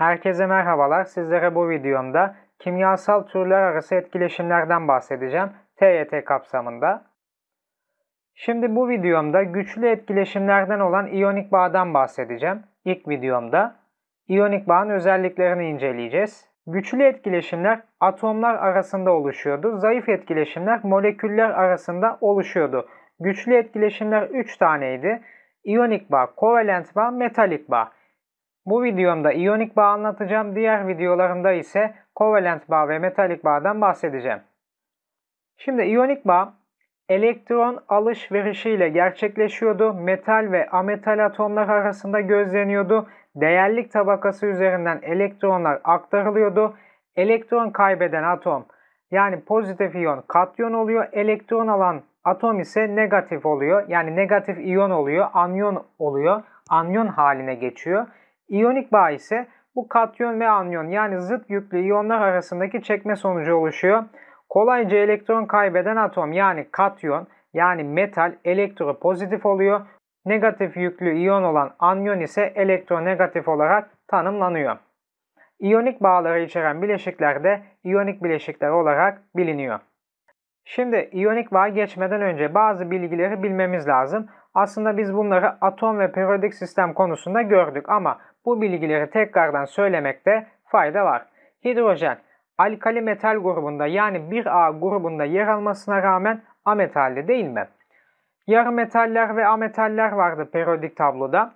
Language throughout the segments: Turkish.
Herkese merhabalar. Sizlere bu videomda kimyasal türler arası etkileşimlerden bahsedeceğim TYT kapsamında. Şimdi bu videomda güçlü etkileşimlerden olan iyonik bağdan bahsedeceğim. İlk videomda iyonik bağın özelliklerini inceleyeceğiz. Güçlü etkileşimler atomlar arasında oluşuyordu. Zayıf etkileşimler moleküller arasında oluşuyordu. Güçlü etkileşimler 3 taneydi. İyonik bağ, kovalent bağ, metalik bağ. Bu videomda iyonik bağ anlatacağım. Diğer videolarımda ise kovalent bağ ve metalik bağdan bahsedeceğim. Şimdi iyonik bağ elektron alışverişiyle gerçekleşiyordu. Metal ve ametal atomlar arasında gözleniyordu. Değerlik tabakası üzerinden elektronlar aktarılıyordu. Elektron kaybeden atom yani pozitif iyon katyon oluyor. Elektron alan atom ise negatif oluyor. Yani negatif iyon oluyor. Anyon oluyor. Anyon haline geçiyor. İyonik bağ ise bu katyon ve anyon yani zıt yüklü iyonlar arasındaki çekme sonucu oluşuyor. Kolayca elektron kaybeden atom yani katyon yani metal elektro pozitif oluyor. Negatif yüklü iyon olan anyon ise elektro negatif olarak tanımlanıyor. İyonik bağları içeren bileşikler de iyonik bileşikler olarak biliniyor. Şimdi iyonik var geçmeden önce bazı bilgileri bilmemiz lazım. Aslında biz bunları atom ve periyodik sistem konusunda gördük ama bu bilgileri tekrardan söylemekte fayda var. Hidrojen alkali metal grubunda yani 1A grubunda yer almasına rağmen ametalli değil mi? Yarı metaller ve ametaller vardı periyodik tabloda.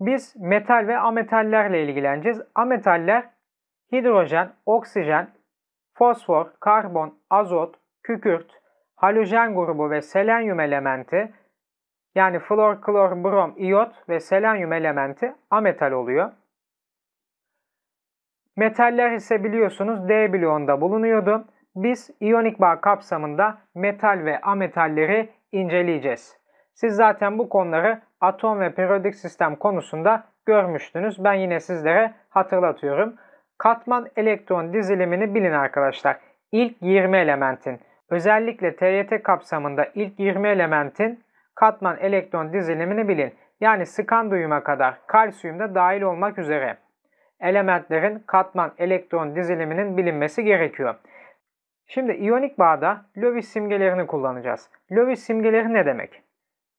Biz metal ve ametallerle ilgileneceğiz. Ametaller hidrojen, oksijen, fosfor, karbon, azot, kükürt, halojen grubu ve selenyum elementi yani flor, klor, brom, iot ve selenyum elementi ametal oluyor. Metaller ise biliyorsunuz D bloğunda bulunuyordu. Biz iyonik bağ kapsamında metal ve ametalleri inceleyeceğiz. Siz zaten bu konuları atom ve periyodik sistem konusunda görmüştünüz. Ben yine sizlere hatırlatıyorum. Katman elektron dizilimini bilin arkadaşlar. İlk 20 elementin Özellikle TYT kapsamında ilk 20 elementin katman elektron dizilimini bilin. Yani skandiyuma kadar kalsiyum da dahil olmak üzere elementlerin katman elektron diziliminin bilinmesi gerekiyor. Şimdi iyonik bağda Lewis simgelerini kullanacağız. Lewis simgeleri ne demek?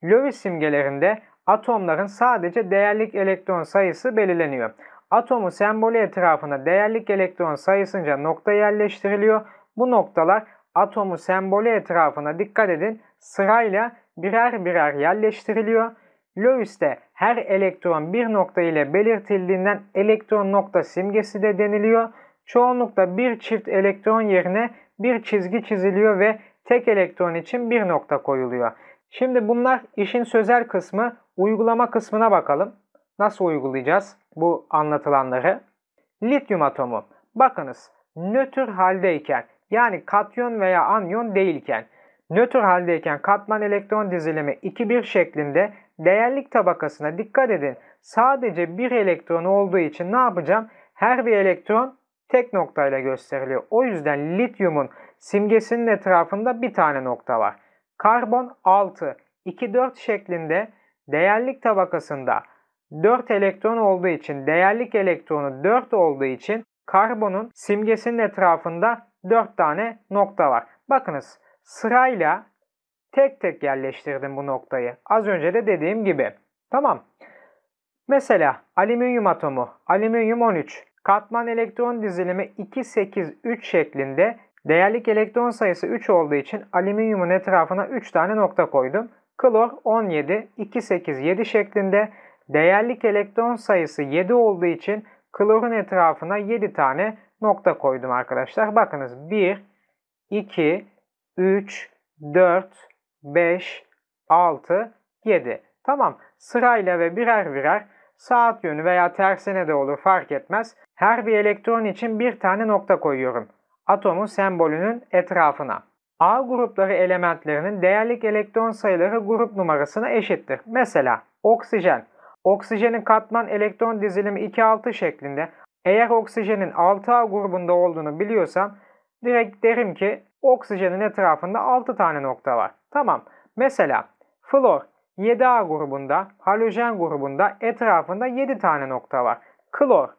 Lewis simgelerinde atomların sadece değerlik elektron sayısı belirleniyor. Atomu sembolü etrafına değerlik elektron sayısınca nokta yerleştiriliyor. Bu noktalar atomu sembolü etrafına dikkat edin sırayla birer birer yerleştiriliyor. Lewis'te her elektron bir nokta ile belirtildiğinden elektron nokta simgesi de deniliyor. Çoğunlukla bir çift elektron yerine bir çizgi çiziliyor ve tek elektron için bir nokta koyuluyor. Şimdi bunlar işin sözel kısmı, uygulama kısmına bakalım. Nasıl uygulayacağız bu anlatılanları? Lityum atomu. Bakınız nötr haldeyken yani katyon veya anyon değilken. Nötr haldeyken katman elektron dizilimi 2-1 şeklinde değerlik tabakasına dikkat edin. Sadece bir elektron olduğu için ne yapacağım? Her bir elektron tek noktayla gösteriliyor. O yüzden lityumun simgesinin etrafında bir tane nokta var. Karbon 6, 2-4 şeklinde değerlik tabakasında 4 elektron olduğu için değerlik elektronu 4 olduğu için karbonun simgesinin etrafında 4 tane nokta var. Bakınız sırayla tek tek yerleştirdim bu noktayı. Az önce de dediğim gibi. Tamam. Mesela alüminyum atomu, alüminyum 13, katman elektron dizilimi 2-8-3 şeklinde değerlik elektron sayısı 3 olduğu için alüminyumun etrafına 3 tane nokta koydum. Klor 17, 2-8-7 şeklinde değerlik elektron sayısı 7 olduğu için klorun etrafına 7 tane nokta koydum arkadaşlar. Bakınız 1, 2, 3, 4, 5, 6, 7. Tamam sırayla ve birer birer saat yönü veya tersine de olur fark etmez. Her bir elektron için bir tane nokta koyuyorum. Atomun sembolünün etrafına. A grupları elementlerinin değerlik elektron sayıları grup numarasına eşittir. Mesela oksijen. Oksijenin katman elektron dizilimi 2-6 şeklinde eğer oksijenin 6A grubunda olduğunu biliyorsam direkt derim ki oksijenin etrafında 6 tane nokta var. Tamam. Mesela flor 7A grubunda, halojen grubunda etrafında 7 tane nokta var. Klor.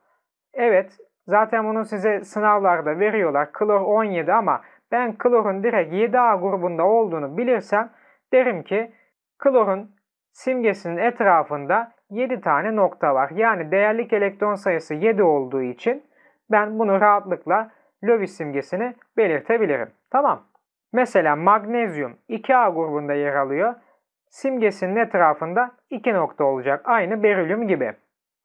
Evet, zaten bunu size sınavlarda veriyorlar. Klor 17 ama ben klorun direkt 7A grubunda olduğunu bilirsem derim ki klorun simgesinin etrafında 7 tane nokta var. Yani değerlik elektron sayısı 7 olduğu için ben bunu rahatlıkla Lewis simgesini belirtebilirim. Tamam. Mesela magnezyum 2A grubunda yer alıyor. Simgesinin etrafında 2 nokta olacak. Aynı berilyum gibi.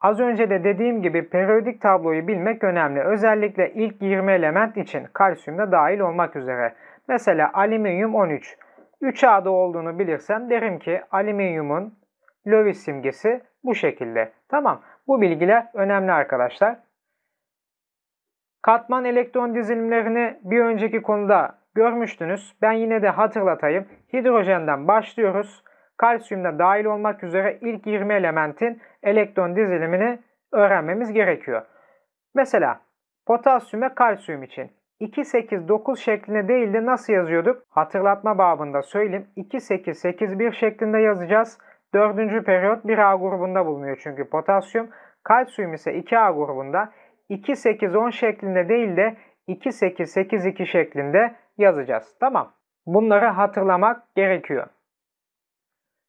Az önce de dediğim gibi periyodik tabloyu bilmek önemli. Özellikle ilk 20 element için kalsiyum da dahil olmak üzere. Mesela alüminyum 13. 3A'da olduğunu bilirsem derim ki alüminyumun Lewis simgesi bu şekilde. Tamam bu bilgiler önemli arkadaşlar. Katman elektron dizilimlerini bir önceki konuda görmüştünüz. Ben yine de hatırlatayım. Hidrojenden başlıyoruz. Kalsiyumda dahil olmak üzere ilk 20 elementin elektron dizilimini öğrenmemiz gerekiyor. Mesela potasyum ve kalsiyum için 2-8-9 şeklinde değil de nasıl yazıyorduk? Hatırlatma babında söyleyeyim. 2-8-8-1 şeklinde yazacağız. Dördüncü periyot 1A grubunda bulunuyor çünkü potasyum. Kalsiyum ise 2A grubunda 2-8-10 şeklinde değil de 2-8-8-2 şeklinde yazacağız. Tamam. Bunları hatırlamak gerekiyor.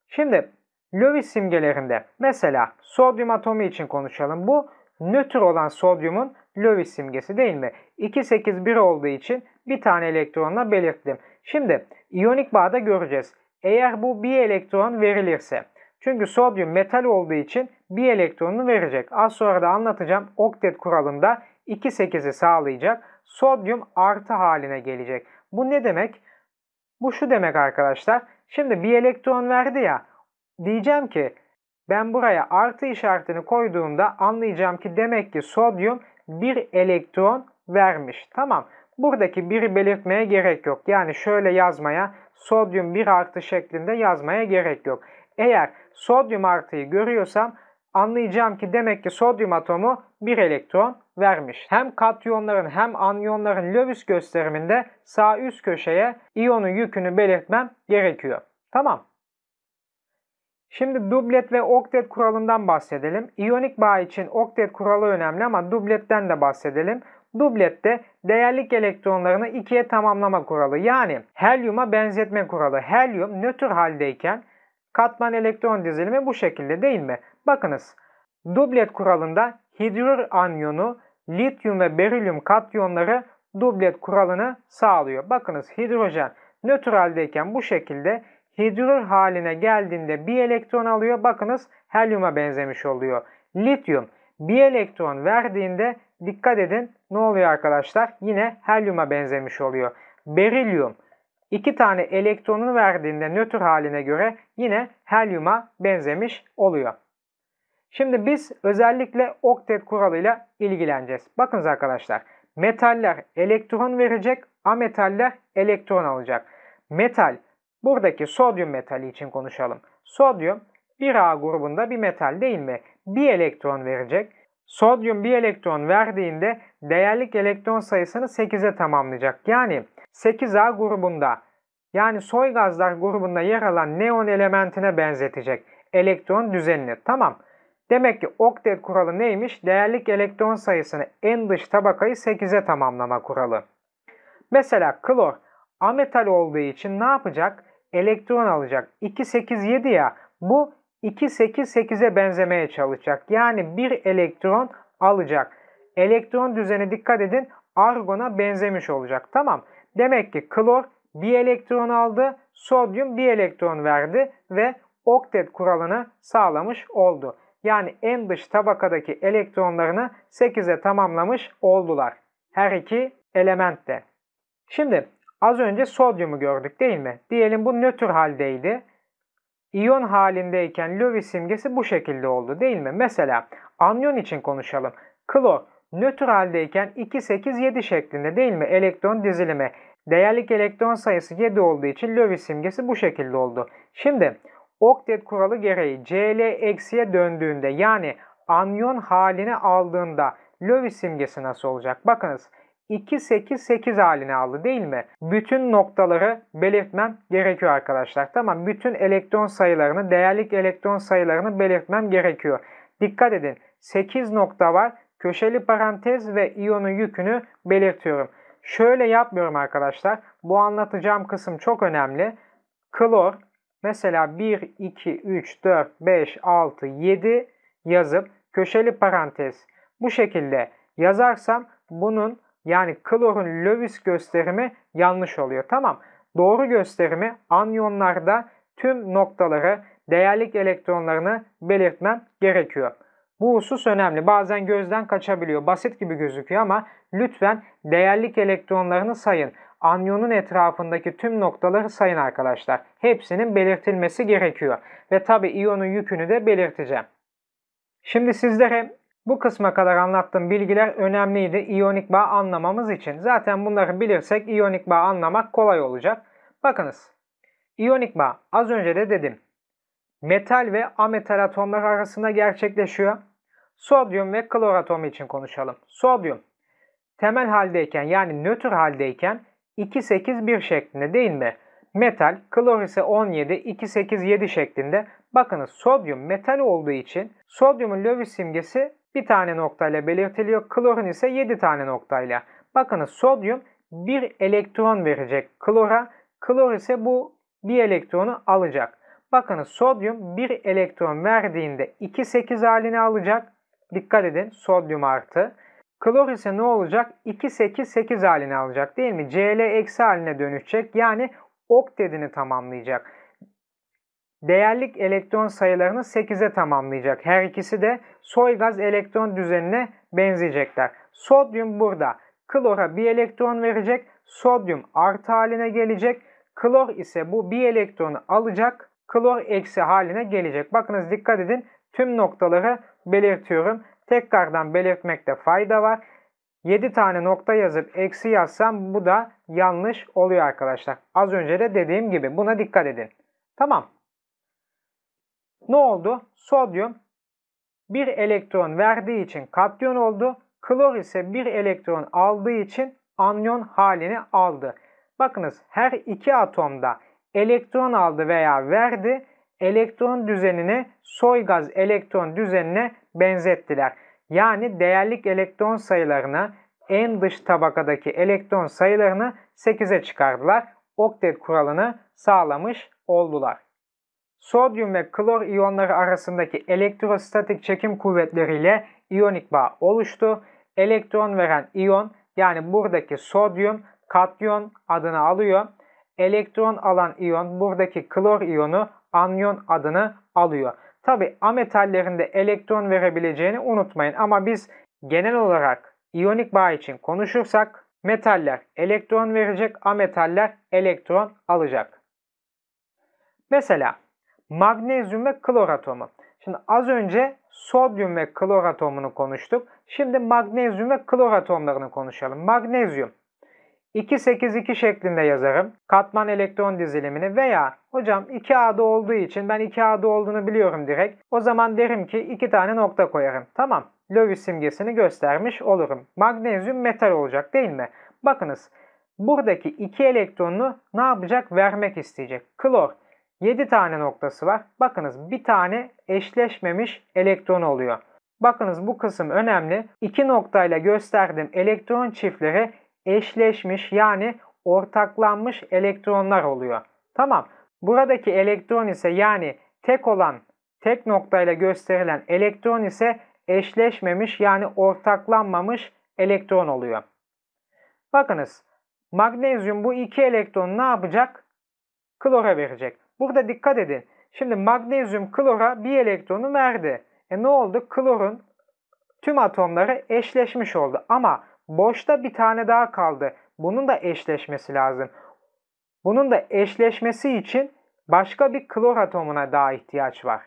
Şimdi Lewis simgelerinde mesela sodyum atomu için konuşalım. Bu nötr olan sodyumun Lewis simgesi değil mi? 281 olduğu için bir tane elektronla belirttim. Şimdi iyonik bağda göreceğiz. Eğer bu bir elektron verilirse çünkü sodyum metal olduğu için bir elektronunu verecek. Az sonra da anlatacağım oktet kuralında 2,8'i sağlayacak. Sodyum artı haline gelecek. Bu ne demek? Bu şu demek arkadaşlar. Şimdi bir elektron verdi ya. Diyeceğim ki ben buraya artı işaretini koyduğumda anlayacağım ki demek ki sodyum bir elektron vermiş. Tamam. Buradaki biri belirtmeye gerek yok. Yani şöyle yazmaya sodyum bir artı şeklinde yazmaya gerek yok. Eğer sodyum artıyı görüyorsam anlayacağım ki demek ki sodyum atomu bir elektron vermiş. Hem katyonların hem anyonların Lewis gösteriminde sağ üst köşeye iyonun yükünü belirtmem gerekiyor. Tamam. Şimdi dublet ve oktet kuralından bahsedelim. İyonik bağ için oktet kuralı önemli ama dubletten de bahsedelim. Dublette değerlik elektronlarını ikiye tamamlama kuralı yani helyuma benzetme kuralı. Helyum nötr haldeyken Katman elektron dizilimi bu şekilde değil mi? Bakınız. Dublet kuralında hidrür anyonu, lityum ve berilyum katyonları dublet kuralını sağlıyor. Bakınız hidrojen nötr haldeyken bu şekilde hidrür haline geldiğinde bir elektron alıyor. Bakınız helyuma benzemiş oluyor. Lityum bir elektron verdiğinde dikkat edin ne oluyor arkadaşlar? Yine helyuma benzemiş oluyor. Berilyum iki tane elektronun verdiğinde nötr haline göre yine helyuma benzemiş oluyor. Şimdi biz özellikle oktet kuralıyla ilgileneceğiz. Bakınız arkadaşlar metaller elektron verecek, ametaller elektron alacak. Metal buradaki sodyum metali için konuşalım. Sodyum 1A grubunda bir metal değil mi? Bir elektron verecek. Sodyum bir elektron verdiğinde değerlik elektron sayısını 8'e tamamlayacak. Yani 8A grubunda yani soy gazlar grubunda yer alan neon elementine benzetecek elektron düzenini. Tamam. Demek ki oktet kuralı neymiş? Değerlik elektron sayısını en dış tabakayı 8'e tamamlama kuralı. Mesela klor ametal olduğu için ne yapacak? Elektron alacak. 2 8 7 ya. Bu 2 8 8'e benzemeye çalışacak. Yani bir elektron alacak. Elektron düzeni dikkat edin argona benzemiş olacak. Tamam. Demek ki klor bir elektron aldı, sodyum bir elektron verdi ve oktet kuralını sağlamış oldu. Yani en dış tabakadaki elektronlarını 8'e tamamlamış oldular. Her iki element de. Şimdi az önce sodyumu gördük değil mi? Diyelim bu nötr haldeydi. İyon halindeyken Lewis simgesi bu şekilde oldu değil mi? Mesela anyon için konuşalım. Klor nötr haldeyken 2, 8, 7 şeklinde değil mi elektron dizilimi? Değerlik elektron sayısı 7 olduğu için Lewis simgesi bu şekilde oldu. Şimdi oktet kuralı gereği Cl eksiye döndüğünde yani anyon halini aldığında Lewis simgesi nasıl olacak? Bakınız 2, 8, 8 haline aldı değil mi? Bütün noktaları belirtmem gerekiyor arkadaşlar. Tamam bütün elektron sayılarını, değerlik elektron sayılarını belirtmem gerekiyor. Dikkat edin 8 nokta var köşeli parantez ve iyonun yükünü belirtiyorum. Şöyle yapmıyorum arkadaşlar. Bu anlatacağım kısım çok önemli. Klor mesela 1, 2, 3, 4, 5, 6, 7 yazıp köşeli parantez bu şekilde yazarsam bunun yani klorun Lewis gösterimi yanlış oluyor. Tamam. Doğru gösterimi anyonlarda tüm noktaları değerlik elektronlarını belirtmem gerekiyor. Bu husus önemli. Bazen gözden kaçabiliyor. Basit gibi gözüküyor ama lütfen değerlik elektronlarını sayın. Anyonun etrafındaki tüm noktaları sayın arkadaşlar. Hepsinin belirtilmesi gerekiyor. Ve tabi iyonun yükünü de belirteceğim. Şimdi sizlere bu kısma kadar anlattığım bilgiler önemliydi iyonik bağ anlamamız için. Zaten bunları bilirsek iyonik bağ anlamak kolay olacak. Bakınız. iyonik bağ az önce de dedim. Metal ve ametal atomlar arasında gerçekleşiyor. Sodyum ve klor atomu için konuşalım. Sodyum temel haldeyken yani nötr haldeyken 2 8 1 şeklinde değil mi? Metal klor ise 17 2 8 7 şeklinde. Bakınız sodyum metal olduğu için sodyumun Lewis simgesi bir tane noktayla belirtiliyor. Klorun ise 7 tane noktayla. Bakınız sodyum bir elektron verecek klora. Klor ise bu bir elektronu alacak. Bakınız sodyum bir elektron verdiğinde 2 8 halini alacak. Dikkat edin sodyum artı. Klor ise ne olacak? 2, 8, 8 haline alacak değil mi? Cl eksi haline dönüşecek. Yani oktedini tamamlayacak. Değerlik elektron sayılarını 8'e tamamlayacak. Her ikisi de soy gaz elektron düzenine benzeyecekler. Sodyum burada. Klora bir elektron verecek. Sodyum artı haline gelecek. Klor ise bu bir elektronu alacak. Klor eksi haline gelecek. Bakınız dikkat edin Tüm noktaları belirtiyorum. Tekrardan belirtmekte fayda var. 7 tane nokta yazıp eksi yazsam bu da yanlış oluyor arkadaşlar. Az önce de dediğim gibi buna dikkat edin. Tamam. Ne oldu? Sodyum bir elektron verdiği için katyon oldu. Klor ise bir elektron aldığı için anyon halini aldı. Bakınız her iki atomda elektron aldı veya verdi elektron düzenini soygaz elektron düzenine benzettiler. Yani değerlik elektron sayılarını en dış tabakadaki elektron sayılarını 8'e çıkardılar. Oktet kuralını sağlamış oldular. Sodyum ve klor iyonları arasındaki elektrostatik çekim kuvvetleriyle iyonik bağ oluştu. Elektron veren iyon yani buradaki sodyum katyon adını alıyor. Elektron alan iyon buradaki klor iyonu anyon adını alıyor. Tabi ametallerinde elektron verebileceğini unutmayın ama biz genel olarak iyonik bağ için konuşursak metaller elektron verecek, ametaller elektron alacak. Mesela magnezyum ve klor atomu. Şimdi az önce sodyum ve klor atomunu konuştuk. Şimdi magnezyum ve klor atomlarını konuşalım. Magnezyum 2-8-2 şeklinde yazarım. Katman elektron dizilimini veya hocam 2 adı olduğu için ben 2 adı olduğunu biliyorum direkt. O zaman derim ki 2 tane nokta koyarım. Tamam. Lewis simgesini göstermiş olurum. Magnezyum metal olacak değil mi? Bakınız. Buradaki 2 elektronunu ne yapacak? Vermek isteyecek. Klor 7 tane noktası var. Bakınız bir tane eşleşmemiş elektron oluyor. Bakınız bu kısım önemli. İki noktayla gösterdiğim elektron çiftleri eşleşmiş yani ortaklanmış elektronlar oluyor. Tamam. Buradaki elektron ise yani tek olan tek noktayla gösterilen elektron ise eşleşmemiş yani ortaklanmamış elektron oluyor. Bakınız magnezyum bu iki elektron ne yapacak? Klora verecek. Burada dikkat edin. Şimdi magnezyum klora bir elektronu verdi. E ne oldu? Klorun tüm atomları eşleşmiş oldu. Ama Boşta bir tane daha kaldı. Bunun da eşleşmesi lazım. Bunun da eşleşmesi için başka bir klor atomuna daha ihtiyaç var.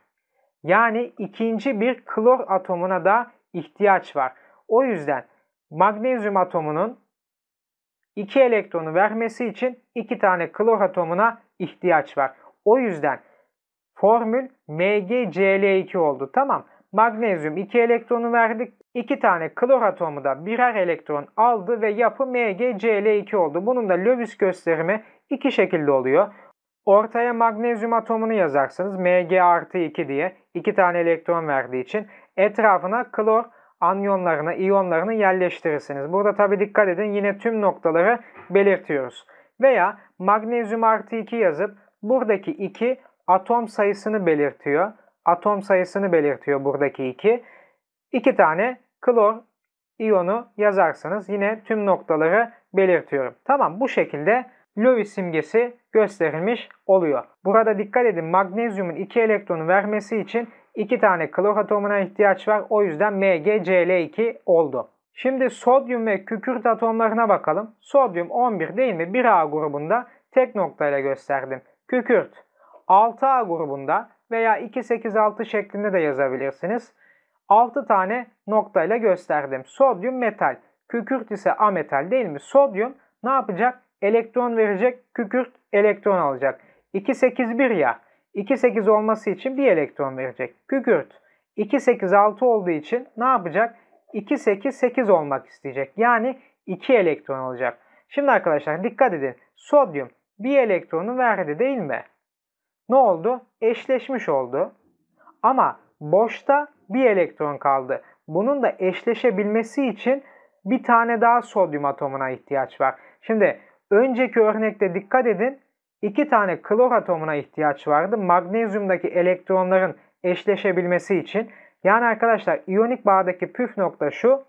Yani ikinci bir klor atomuna da ihtiyaç var. O yüzden magnezyum atomunun iki elektronu vermesi için iki tane klor atomuna ihtiyaç var. O yüzden formül MgCl2 oldu. Tamam. Magnezyum 2 elektronu verdik. 2 tane klor atomu da birer elektron aldı ve yapı MgCl2 oldu. Bunun da Lewis gösterimi iki şekilde oluyor. Ortaya magnezyum atomunu yazarsınız. Mg artı 2 diye. 2 tane elektron verdiği için. Etrafına klor anyonlarını, iyonlarını yerleştirirsiniz. Burada tabi dikkat edin yine tüm noktaları belirtiyoruz. Veya magnezyum artı 2 yazıp buradaki 2 atom sayısını belirtiyor atom sayısını belirtiyor buradaki 2. 2 tane klor iyonu yazarsanız yine tüm noktaları belirtiyorum. Tamam bu şekilde Lewis simgesi gösterilmiş oluyor. Burada dikkat edin magnezyumun 2 elektronu vermesi için 2 tane klor atomuna ihtiyaç var. O yüzden MgCl2 oldu. Şimdi sodyum ve kükürt atomlarına bakalım. Sodyum 11 değil mi? 1A grubunda tek noktayla gösterdim. Kükürt 6A grubunda veya 286 şeklinde de yazabilirsiniz. 6 tane noktayla gösterdim. Sodyum metal. Kükürt ise ametal değil mi? Sodyum ne yapacak? Elektron verecek. Kükürt elektron alacak. 281 ya. 28 olması için bir elektron verecek. Kükürt 286 olduğu için ne yapacak? 288 olmak isteyecek. Yani 2 elektron alacak. Şimdi arkadaşlar dikkat edin. Sodyum bir elektronu verdi değil mi? ne oldu? Eşleşmiş oldu. Ama boşta bir elektron kaldı. Bunun da eşleşebilmesi için bir tane daha sodyum atomuna ihtiyaç var. Şimdi önceki örnekte dikkat edin. İki tane klor atomuna ihtiyaç vardı. Magnezyumdaki elektronların eşleşebilmesi için. Yani arkadaşlar iyonik bağdaki püf nokta şu.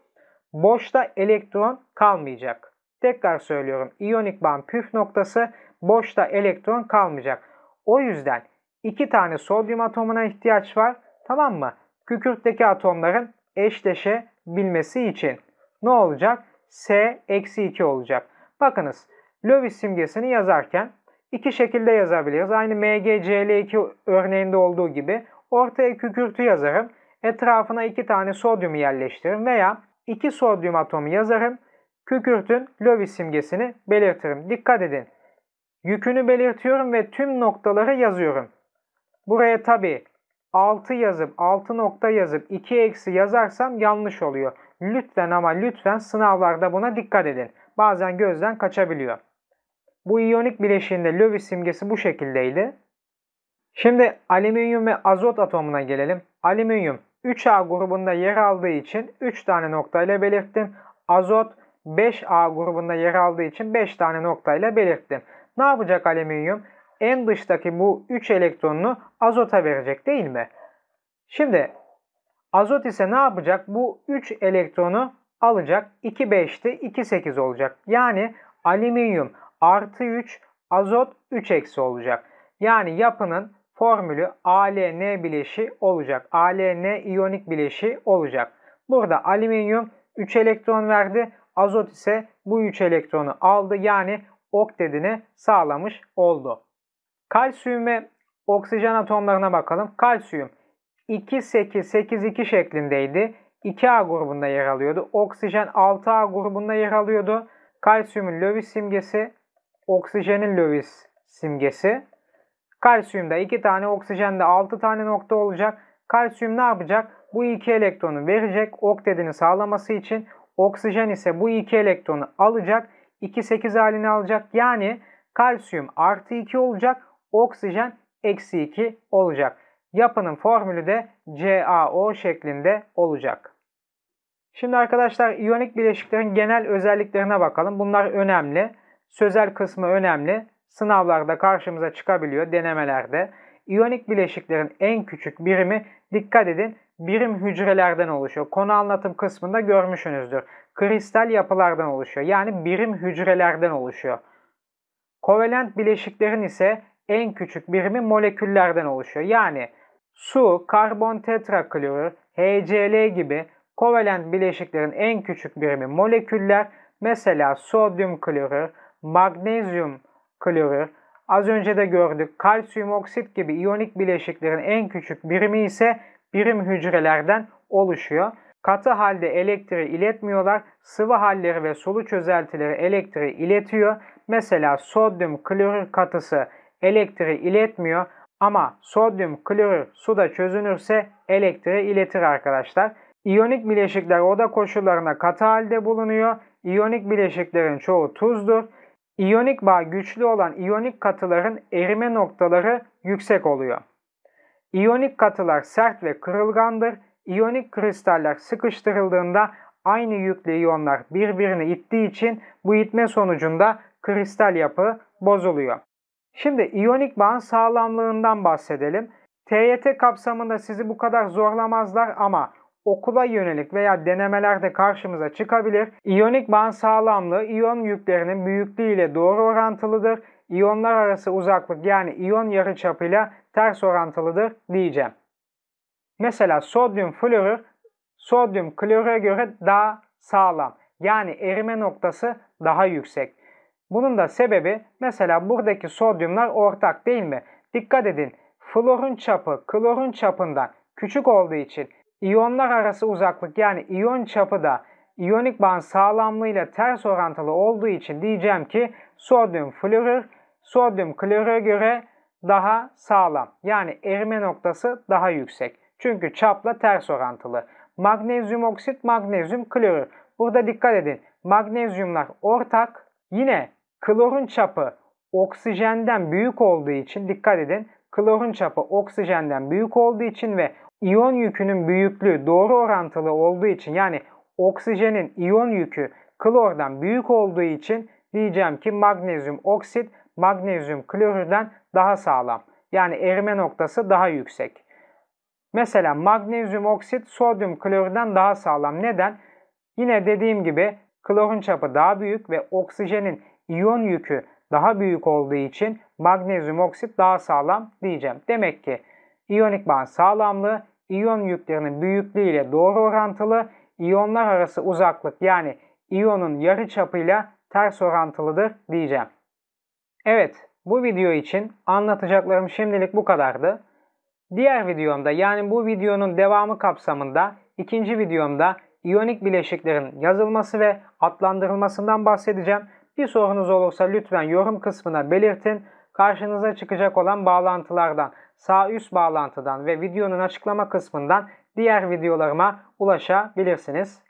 Boşta elektron kalmayacak. Tekrar söylüyorum. İyonik bağın püf noktası boşta elektron kalmayacak. O yüzden iki tane sodyum atomuna ihtiyaç var. Tamam mı? Kükürtteki atomların eşleşebilmesi için. Ne olacak? S-2 olacak. Bakınız Lewis simgesini yazarken iki şekilde yazabiliriz. Aynı MgCl2 örneğinde olduğu gibi ortaya kükürtü yazarım. Etrafına iki tane sodyumu yerleştiririm veya iki sodyum atomu yazarım. Kükürtün Lewis simgesini belirtirim. Dikkat edin. Yükünü belirtiyorum ve tüm noktaları yazıyorum. Buraya tabi 6 yazıp 6 nokta yazıp 2 eksi yazarsam yanlış oluyor. Lütfen ama lütfen sınavlarda buna dikkat edin. Bazen gözden kaçabiliyor. Bu iyonik bileşiğinde Lewis simgesi bu şekildeydi. Şimdi alüminyum ve azot atomuna gelelim. Alüminyum 3A grubunda yer aldığı için 3 tane noktayla belirttim. Azot 5A grubunda yer aldığı için 5 tane noktayla belirttim. Ne yapacak alüminyum? En dıştaki bu 3 elektronunu azota verecek değil mi? Şimdi azot ise ne yapacak? Bu 3 elektronu alacak. 2 5'ti 2 8 olacak. Yani alüminyum artı 3 azot 3 eksi olacak. Yani yapının formülü ALN bileşi olacak. ALN iyonik bileşi olacak. Burada alüminyum 3 elektron verdi. Azot ise bu 3 elektronu aldı. Yani oktedini sağlamış oldu. Kalsiyum ve oksijen atomlarına bakalım. Kalsiyum 2-8-8-2 şeklindeydi. 2A grubunda yer alıyordu. Oksijen 6A grubunda yer alıyordu. Kalsiyumun Lewis simgesi, oksijenin Lewis simgesi. Kalsiyumda 2 tane, oksijende 6 tane nokta olacak. Kalsiyum ne yapacak? Bu iki elektronu verecek oktedini sağlaması için. Oksijen ise bu iki elektronu alacak 28 halini alacak. Yani kalsiyum artı 2 olacak. Oksijen eksi 2 olacak. Yapının formülü de CaO şeklinde olacak. Şimdi arkadaşlar iyonik bileşiklerin genel özelliklerine bakalım. Bunlar önemli. Sözel kısmı önemli. Sınavlarda karşımıza çıkabiliyor, denemelerde. İyonik bileşiklerin en küçük birimi dikkat edin birim hücrelerden oluşuyor. Konu anlatım kısmında görmüşsünüzdür. Kristal yapılardan oluşuyor. Yani birim hücrelerden oluşuyor. Kovalent bileşiklerin ise en küçük birimi moleküllerden oluşuyor. Yani su, karbon tetraklorür, HCl gibi kovalent bileşiklerin en küçük birimi moleküller. Mesela sodyum klorür, magnezyum klorür, Az önce de gördük. Kalsiyum oksit gibi iyonik bileşiklerin en küçük birimi ise birim hücrelerden oluşuyor. Katı halde elektriği iletmiyorlar. Sıvı halleri ve sulu çözeltileri elektriği iletiyor. Mesela sodyum klorür katısı elektriği iletmiyor ama sodyum klorür suda çözünürse elektriği iletir arkadaşlar. İyonik bileşikler oda koşullarına katı halde bulunuyor. İyonik bileşiklerin çoğu tuzdur. İyonik bağ güçlü olan iyonik katıların erime noktaları yüksek oluyor. İyonik katılar sert ve kırılgandır. İyonik kristaller sıkıştırıldığında aynı yükle iyonlar birbirini ittiği için bu itme sonucunda kristal yapı bozuluyor. Şimdi iyonik bağın sağlamlığından bahsedelim. TYT kapsamında sizi bu kadar zorlamazlar ama okula yönelik veya denemelerde karşımıza çıkabilir. İyonik bağın sağlamlığı iyon yüklerinin büyüklüğü ile doğru orantılıdır. İyonlar arası uzaklık yani iyon yarıçapıyla ters orantılıdır diyeceğim. Mesela sodyum florür sodyum klorüre göre daha sağlam. Yani erime noktası daha yüksek. Bunun da sebebi mesela buradaki sodyumlar ortak değil mi? Dikkat edin. Florun çapı klorun çapından küçük olduğu için İyonlar arası uzaklık yani iyon çapı da iyonik bağın sağlamlığıyla ters orantılı olduğu için diyeceğim ki sodyum florür sodyum klorür göre daha sağlam. Yani erime noktası daha yüksek. Çünkü çapla ters orantılı. Magnezyum oksit, magnezyum klorür. Burada dikkat edin. Magnezyumlar ortak. Yine klorun çapı oksijenden büyük olduğu için dikkat edin. Klorun çapı oksijenden büyük olduğu için ve iyon yükünün büyüklüğü doğru orantılı olduğu için yani oksijenin iyon yükü klordan büyük olduğu için diyeceğim ki magnezyum oksit magnezyum klorürden daha sağlam. Yani erime noktası daha yüksek. Mesela magnezyum oksit sodyum klorürden daha sağlam. Neden? Yine dediğim gibi klorun çapı daha büyük ve oksijenin iyon yükü daha büyük olduğu için magnezyum oksit daha sağlam diyeceğim. Demek ki iyonik bağın sağlamlığı iyon yüklerinin büyüklüğüyle doğru orantılı, iyonlar arası uzaklık yani iyonun yarıçapıyla ters orantılıdır diyeceğim. Evet, bu video için anlatacaklarım şimdilik bu kadardı. Diğer videomda yani bu videonun devamı kapsamında ikinci videomda iyonik bileşiklerin yazılması ve adlandırılmasından bahsedeceğim. Bir sorunuz olursa lütfen yorum kısmına belirtin. Karşınıza çıkacak olan bağlantılardan sağ üst bağlantıdan ve videonun açıklama kısmından diğer videolarıma ulaşabilirsiniz.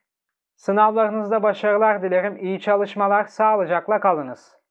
Sınavlarınızda başarılar dilerim. İyi çalışmalar. Sağlıcakla kalınız.